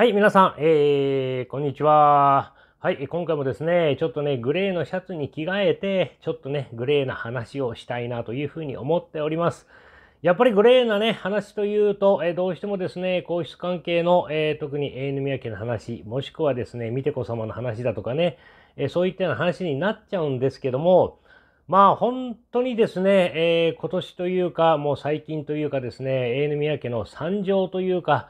はい、皆さん、えー、こんにちは。はい、今回もですね、ちょっとね、グレーのシャツに着替えて、ちょっとね、グレーな話をしたいなというふうに思っております。やっぱりグレーなね、話というと、えー、どうしてもですね、皇室関係の、えー、特に永遠宮家の話、もしくはですね、美て子様の話だとかね、えー、そういったような話になっちゃうんですけども、まあ本当にですね、え今年というか、もう最近というかですね、永遠宮家の惨状というか、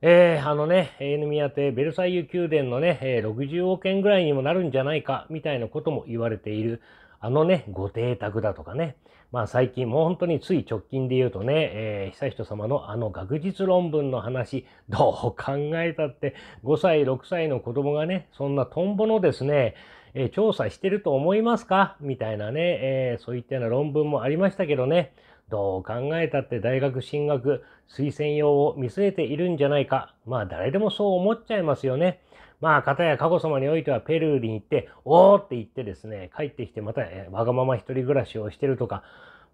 えー、あのね、エヌミア邸、ベルサイユ宮殿のね、60億円ぐらいにもなるんじゃないか、みたいなことも言われている。あのね、ご邸宅だとかね。まあ最近、もう本当につい直近で言うとね、えー、悠仁さまのあの学術論文の話、どう考えたって、5歳、6歳の子供がね、そんなトンボのですね、え調査してると思いますかみたいなね、えそういったような論文もありましたけどね、どう考えたって大学進学、推薦用を見据えているんじゃないか。まあ誰でもそう思っちゃいますよね。まあ、かたや佳子様においてはペルーに行って、おーって言ってですね、帰ってきてまた、えわがまま一人暮らしをしてるとか、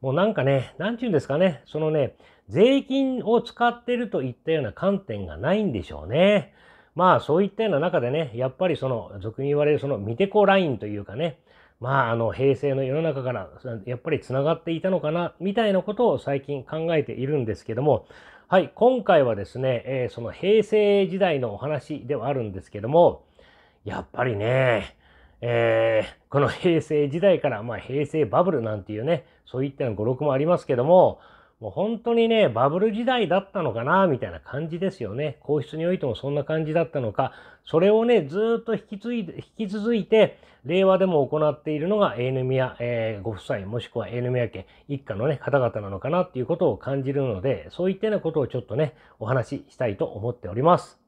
もうなんかね、なんちゅうんですかね、そのね、税金を使ってるといったような観点がないんでしょうね。まあそういったような中でね、やっぱりその俗に言われるその見てこラインというかね、まああの平成の世の中からやっぱり繋がっていたのかなみたいなことを最近考えているんですけども、はい、今回はですね、えー、その平成時代のお話ではあるんですけども、やっぱりね、えー、この平成時代から、まあ、平成バブルなんていうね、そういったの語録もありますけども、もう本当にね、バブル時代だったのかな、みたいな感じですよね。皇室においてもそんな感じだったのか、それをね、ずっと引き継いで、引き続いて、令和でも行っているのが、エヌミえー、ご夫妻、もしくはエヌミヤ家一家のね、方々なのかなっていうことを感じるので、そういったようなことをちょっとね、お話ししたいと思っております。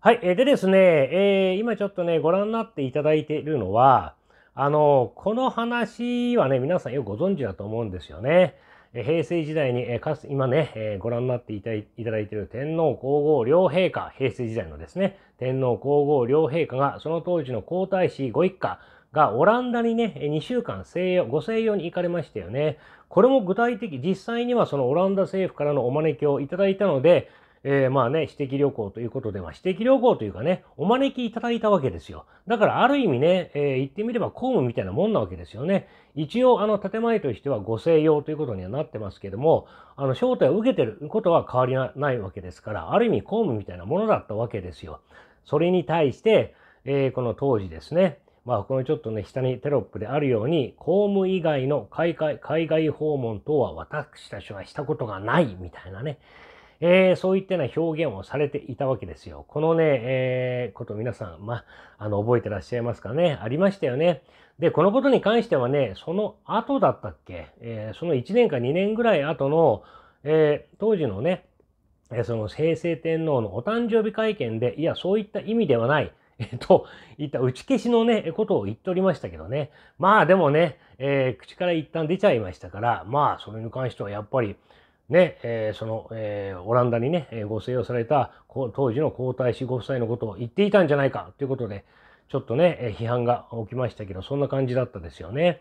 はい。でですね、えー、今ちょっとね、ご覧になっていただいているのは、あの、この話はね、皆さんよくご存知だと思うんですよね。平成時代に、かつ今ね、ご覧になっていただいている天皇皇后両陛下、平成時代のですね、天皇皇后両陛下が、その当時の皇太子ご一家がオランダにね、2週間西洋、ご静養に行かれましたよね。これも具体的、実際にはそのオランダ政府からのお招きをいただいたので、えー、まあね、私的旅行ということで、まあ、私的旅行というかね、お招きいただいたわけですよ。だからある意味ね、えー、言ってみれば公務みたいなもんなわけですよね。一応、あの、建前としてはご静養ということにはなってますけども、あの、招待を受けてることは変わりないわけですから、ある意味公務みたいなものだったわけですよ。それに対して、えー、この当時ですね、まあ、このちょっとね、下にテロップであるように、公務以外の海外訪問等は私たちはしたことがないみたいなね、えー、そういったような表現をされていたわけですよ。このね、えー、こと皆さん、まあ、の、覚えてらっしゃいますかね。ありましたよね。で、このことに関してはね、その後だったっけ、えー、その1年か2年ぐらい後の、えー、当時のね、えその平成天皇のお誕生日会見で、いや、そういった意味ではない、えっと、言った打ち消しのね、ことを言っておりましたけどね。まあでもね、えー、口から一旦出ちゃいましたから、まあそれに関してはやっぱり、ね、えー、その、えー、オランダにね、ご静養された当時の皇太子ご夫妻のことを言っていたんじゃないかということで、ちょっとね、批判が起きましたけど、そんな感じだったですよね。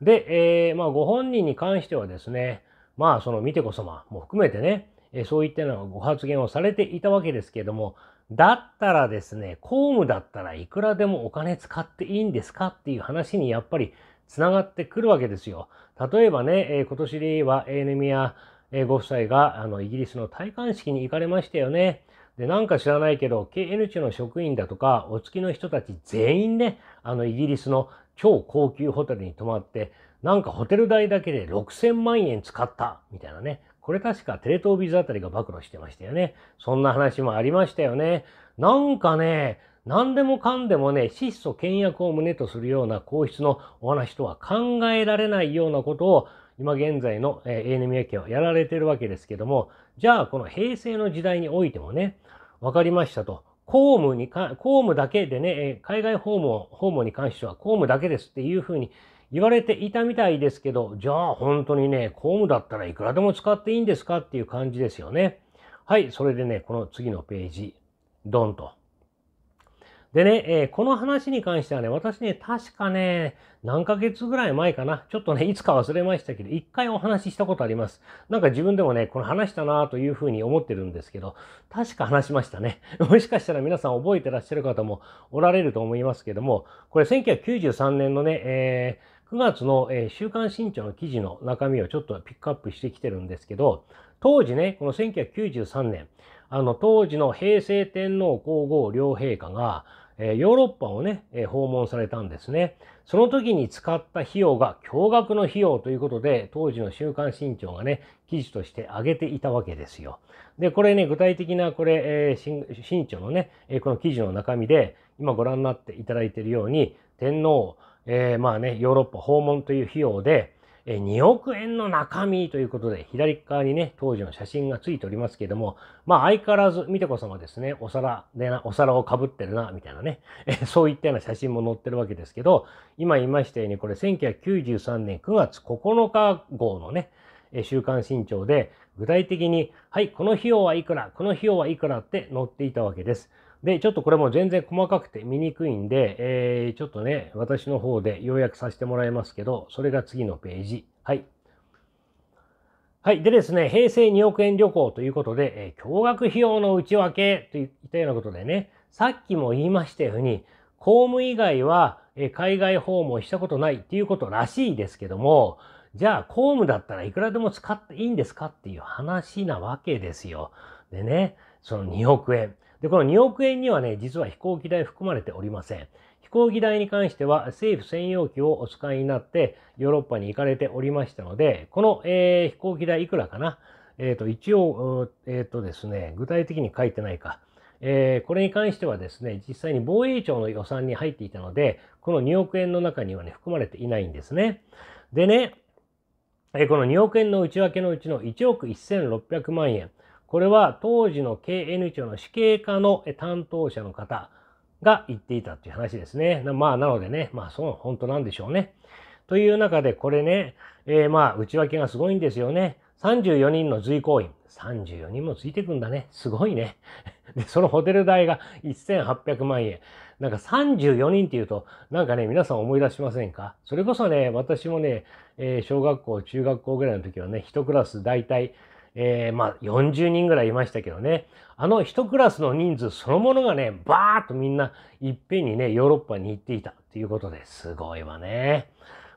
で、えー、まあ、ご本人に関してはですね、まあ、その、見てこ様も含めてね、そういったようなご発言をされていたわけですけれども、だったらですね、公務だったらいくらでもお金使っていいんですかっていう話にやっぱりつながってくるわけですよ。例えばね、今年で言えばエーネミアえご夫妻があのイギリスの戴冠式に行かれましたよね。で、なんか知らないけど、KNH の職員だとか、お付きの人たち全員ね、あのイギリスの超高級ホテルに泊まって、なんかホテル代だけで6000万円使った、みたいなね。これ確かテレ東ビズあたりが暴露してましたよね。そんな話もありましたよね。なんかね、何でもかんでもね、質素倹約を胸とするような皇室のお話とは考えられないようなことを今現在の ANM 野球をやられてるわけですけども、じゃあこの平成の時代においてもね、分かりましたと。公務にか、公務だけでね、海外訪問、訪問に関しては公務だけですっていうふうに言われていたみたいですけど、じゃあ本当にね、公務だったらいくらでも使っていいんですかっていう感じですよね。はい、それでね、この次のページ、ドンと。でね、えー、この話に関してはね、私ね、確かね、何ヶ月ぐらい前かな。ちょっとね、いつか忘れましたけど、一回お話ししたことあります。なんか自分でもね、この話したなというふうに思ってるんですけど、確か話しましたね。もしかしたら皆さん覚えてらっしゃる方もおられると思いますけども、これ1993年のね、えー9月の、え週刊新潮の記事の中身をちょっとピックアップしてきてるんですけど、当時ね、この1993年、あの当時の平成天皇皇后両陛下が、えヨーロッパをね、え訪問されたんですね。その時に使った費用が驚愕の費用ということで、当時の週刊新潮がね、記事として挙げていたわけですよ。で、これね、具体的な、これ、えー、新潮のね、えこの記事の中身で、今ご覧になっていただいているように、天皇、えー、まあね、ヨーロッパ訪問という費用で、2億円の中身ということで、左側にね、当時の写真がついておりますけれども、まあ相変わらず、美子様ですね、お皿でな、お皿をかぶってるな、みたいなね、そういったような写真も載ってるわけですけど、今言いましたように、これ1993年9月9日号のね、週刊新潮で具体的に、はい、この費用はいくら、この費用はいくらって載っていたわけです。で、ちょっとこれも全然細かくて見にくいんで、えー、ちょっとね、私の方で要約させてもらいますけど、それが次のページ。はい。はい。でですね、平成2億円旅行ということで、えー、驚愕費用の内訳といったようなことでね、さっきも言いましたように、公務以外は、えー、海外訪問したことないっていうことらしいですけども、じゃあ公務だったらいくらでも使っていいんですかっていう話なわけですよ。でね、その2億円。で、この2億円にはね、実は飛行機代含まれておりません。飛行機代に関しては政府専用機をお使いになってヨーロッパに行かれておりましたので、この、えー、飛行機代いくらかなえっ、ー、と、一応、えっ、ー、とですね、具体的に書いてないか。えー、これに関してはですね、実際に防衛庁の予算に入っていたので、この2億円の中にはね、含まれていないんですね。でね、えこの2億円の内訳のうちの1億1600万円。これは当時の KN 庁の死刑課の担当者の方が言っていたという話ですね。まあ、なのでね、まあ、そう、本当なんでしょうね。という中で、これね、えー、まあ、内訳がすごいんですよね。34人の随行員。34人もついてくんだね。すごいね。で、そのホテル代が1800万円。なんか34人っていうと、なんかね、皆さん思い出しませんかそれこそね、私もね、えー、小学校、中学校ぐらいの時はね、一クラス大体、えー、まあ40人ぐらいいましたけどね、あの一クラスの人数そのものがね、バーッとみんないっぺんにね、ヨーロッパに行っていたっていうことですごいわね。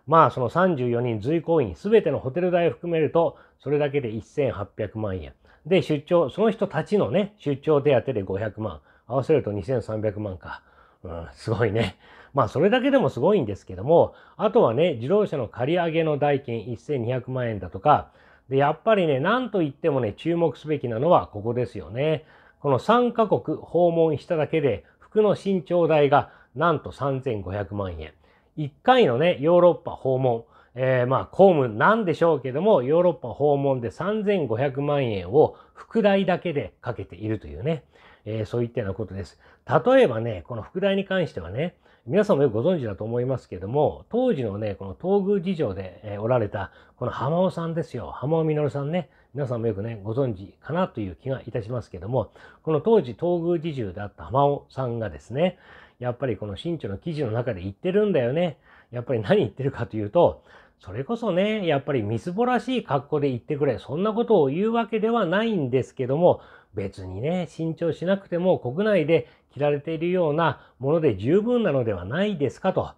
まあその34人随行員、すべてのホテル代を含めると、それだけで1800万円。で、出張、その人たちのね、出張手当で500万。合わせると2300万か。うん、すごいね。まあそれだけでもすごいんですけども、あとはね、自動車の借り上げの代金1200万円だとか、で、やっぱりね、なんといってもね、注目すべきなのはここですよね。この3カ国訪問しただけで、服の身長代がなんと3500万円。1回のね、ヨーロッパ訪問、えー、まあ公務なんでしょうけども、ヨーロッパ訪問で3500万円を副題だけでかけているというね、えー、そういったようなことです。例えばね、この副題に関してはね、皆さんもよくご存知だと思いますけども、当時のね、この東宮事情で、えおられた、この浜尾さんですよ。浜尾るさんね。皆さんもよくね、ご存知かなという気がいたしますけども、この当時東宮侍従であった浜尾さんがですね、やっぱりこの新潮の記事の中で言ってるんだよね。やっぱり何言ってるかというと、それこそね、やっぱりみすぼらしい格好で言ってくれ。そんなことを言うわけではないんですけども、別にね、新調しなくても国内で着られているようなもので十分なのではないですかと。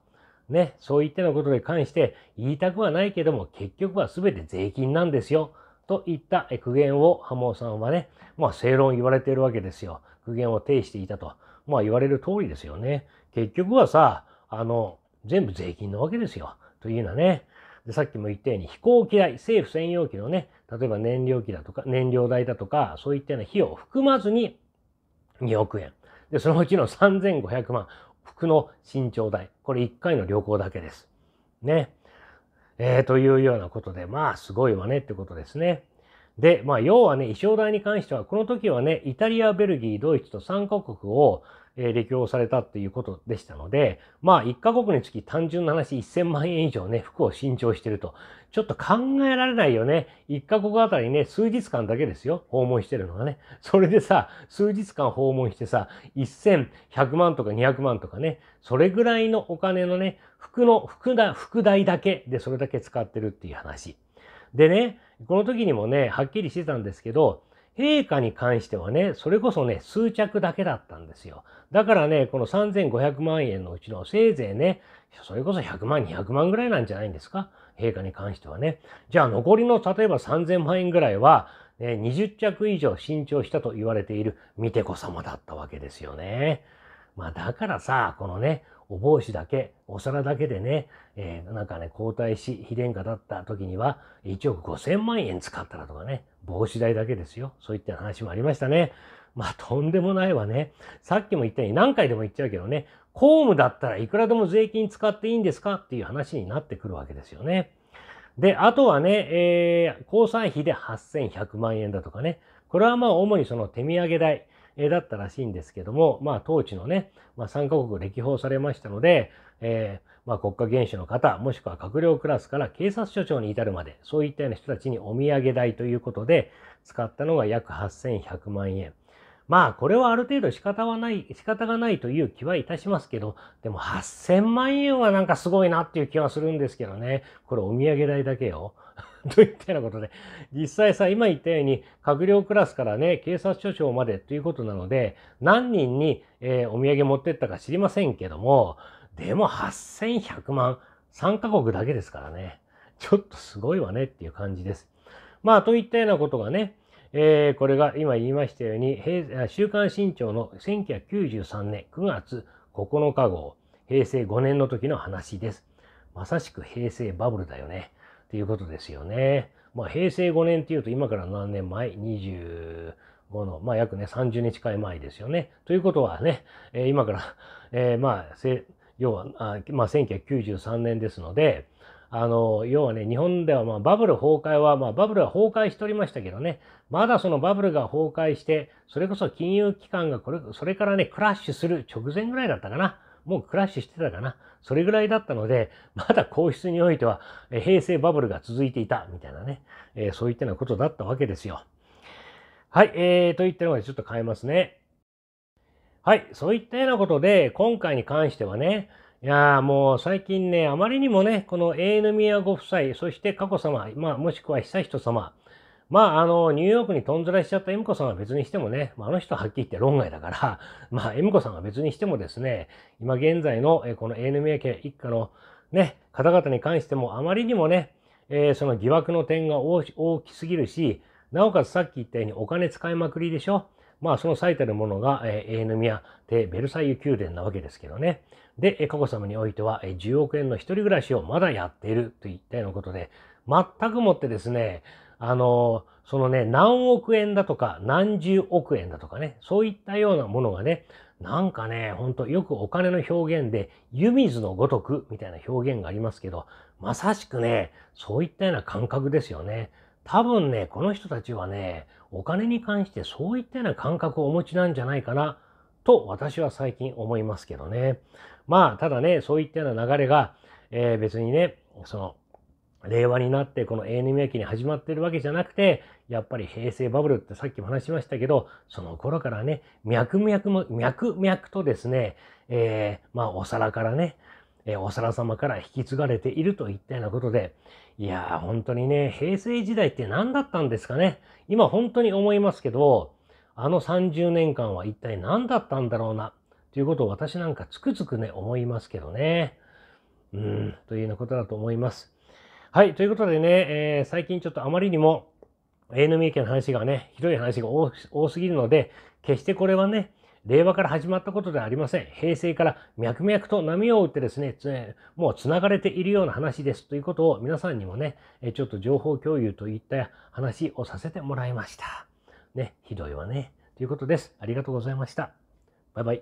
ね、そういったようなことに関して言いたくはないけども、結局は全て税金なんですよ。といった苦言をハモさんはね、まあ正論言われているわけですよ。苦言を呈していたと。まあ言われる通りですよね。結局はさ、あの、全部税金なわけですよ。というようなね、で、さっきも言ったように飛行機代、政府専用機のね、例えば燃料機だとか、燃料代だとか、そういったような費用を含まずに2億円。で、そのうちの3500万、服の新調代。これ1回の旅行だけです。ね。えー、というようなことで、まあ、すごいわねってことですね。で、まあ、要はね、衣装代に関しては、この時はね、イタリア、ベルギー、ドイツと3カ国を、え歴訪されたっていうことでしたので、まあ、1カ国につき単純な話1000万円以上ね、服を新調してると。ちょっと考えられないよね。1カ国あたりね、数日間だけですよ。訪問してるのがね。それでさ、数日間訪問してさ、1100万とか200万とかね、それぐらいのお金のね、服の、服だ、服代だけでそれだけ使ってるっていう話。でね、この時にもね、はっきりしてたんですけど、陛下に関してはね、それこそね、数着だけだったんですよ。だからね、この3500万円のうちのせいぜいね、それこそ100万、200万ぐらいなんじゃないんですか陛下に関してはね。じゃあ残りの例えば3000万円ぐらいは、ね、20着以上新調したと言われている見て子様だったわけですよね。まあだからさ、このね、お帽子だけ、お皿だけでね、えー、なんかね、皇太子妃殿下だった時には、1億5000万円使ったらとかね、帽子代だけですよ。そういった話もありましたね。まあ、とんでもないわね。さっきも言ったように何回でも言っちゃうけどね、公務だったらいくらでも税金使っていいんですかっていう話になってくるわけですよね。で、あとはね、えー、交際費で8100万円だとかね、これはまあ主にその手土産代、えだったらしいんですけども、まあ、当地のね、まあ、3カ国歴訪されましたので、えー、まあ、国家元首の方、もしくは閣僚クラスから警察署長に至るまで、そういったような人たちにお土産代ということで、使ったのが約8100万円。まあ、これはある程度仕方はない、仕方がないという気はいたしますけど、でも8000万円はなんかすごいなっていう気はするんですけどね。これお土産代だけよ。といったようなことで、実際さ、今言ったように、閣僚クラスからね、警察署長までということなので、何人に、えー、お土産持ってったか知りませんけども、でも8100万、3カ国だけですからね、ちょっとすごいわねっていう感じです。まあ、といったようなことがね、えー、これが今言いましたように、週刊新潮の1993年9月9日号、平成5年の時の話です。まさしく平成バブルだよね。っていうことですよね。まあ、平成5年っていうと今から何年前 ?25 の、まあ、約ね、30年近い前ですよね。ということはね、えー、今から、えー、まあ、要は、あまあ、1993年ですので、あの、要はね、日本ではまあバブル崩壊は、まあバブルは崩壊しておりましたけどね、まだそのバブルが崩壊して、それこそ金融機関がこれ、それからね、クラッシュする直前ぐらいだったかな。もうクラッシュしてたかな。それぐらいだったので、まだ皇室においては、え平成バブルが続いていた、みたいなね、えー、そういったようなことだったわけですよ。はい、えー、といったのでちょっと変えますね。はい、そういったようなことで、今回に関してはね、いやもう最近ね、あまりにもね、この永宮ご夫妻、そして佳子さま、まあ、もしくは悠仁さま、まあ、あの、ニューヨークにとんずらしちゃった M 子さんは別にしてもね、まあ、あの人はっきり言って論外だから、まあ、恵子さんは別にしてもですね、今現在の、この ANMA 家一家のね、方々に関しても、あまりにもね、えー、その疑惑の点が大きすぎるし、なおかつさっき言ったようにお金使いまくりでしょまあその最たるものが、えー、エーヌミアでベルサイユ宮殿なわけですけどね。で、佳子さまにおいては、えー、10億円の一人暮らしをまだやっているといったようなことで、全くもってですね、あの、そのね、何億円だとか、何十億円だとかね、そういったようなものがね、なんかね、ほんとよくお金の表現で、湯水のごとくみたいな表現がありますけど、まさしくね、そういったような感覚ですよね。多分ね、この人たちはね、お金に関してそういったような感覚をお持ちなんじゃないかな、と私は最近思いますけどね。まあ、ただね、そういったような流れが、えー、別にね、その、令和になってこの永年明期に始まってるわけじゃなくて、やっぱり平成バブルってさっきも話しましたけど、その頃からね、脈々も、脈々とですね、えー、まあお皿からね、えー、お皿様から引き継がれているといったようなことで、いやー本当にね、平成時代って何だったんですかね。今本当に思いますけど、あの30年間は一体何だったんだろうな、ということを私なんかつくづくね、思いますけどね。うん、というようなことだと思います。はい、ということでね、えー、最近ちょっとあまりにも、A の三重県の話がね、ひどい話が多すぎるので、決してこれはね、令和から始まったことではありません。平成から脈々と波を打ってですね、もう繋がれているような話ですということを皆さんにもね、ちょっと情報共有といった話をさせてもらいました。ね、ひどいわね。ということです。ありがとうございました。バイバイ。